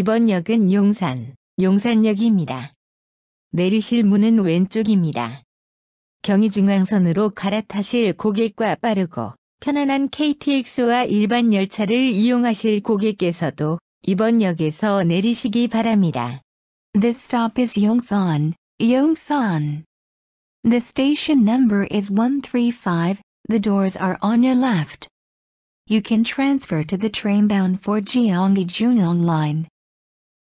이번 역은 용산, 용산역입니다. 내리실 문은 왼쪽입니다. 경의중앙선으로 갈아타실 고객과 빠르고 편안한 KTX와 일반 열차를 이용하실 고객께서도 이번 역에서 내리시기 바랍니다. t h e s t o p is Yongsan, Yongsan. The station number is 135. The doors are on your left. You can transfer to the train bound for g e o n g g i Junong line.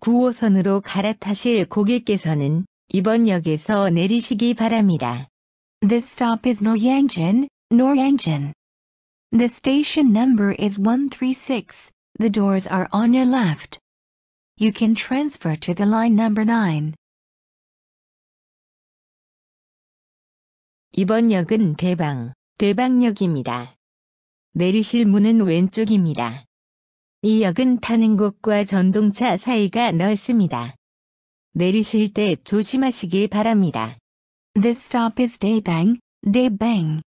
9호선으로 갈아타실 고객께서는 이번 역에서 내리시기 바랍니다. This stop is Noryangjin, Noryangjin. The station number is 136. The doors are on your left. You can transfer to the line number 9. 이번 역은 대방, 대방역입니다. 내리실 문은 왼쪽입니다. 이 역은 타는 곳과 전동차 사이가 넓습니다. 내리실 때 조심하시길 바랍니다. This stop is Daebang, Daebang.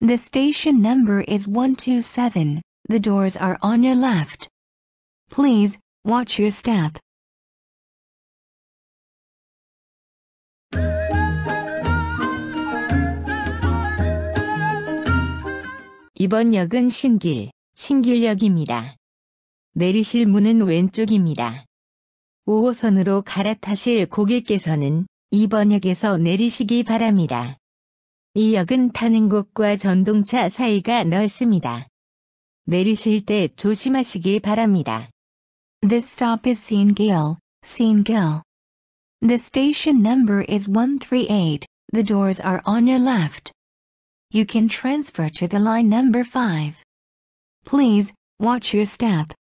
The station number is 127. The doors are on your left. Please, watch your step. 이번 역은 신길, 신길역입니다. 내리실 문은 왼쪽입니다. 5호선으로 갈아타실 고객께서는 2번역에서 내리시기 바랍니다. 이 역은 타는 곳과 전동차 사이가 넓습니다. 내리실 때조심하시기 바랍니다. This stop is Seen Gale, Seen Gale. The station number is 138. The doors are on your left. You can transfer to the line number 5. Please, watch your step.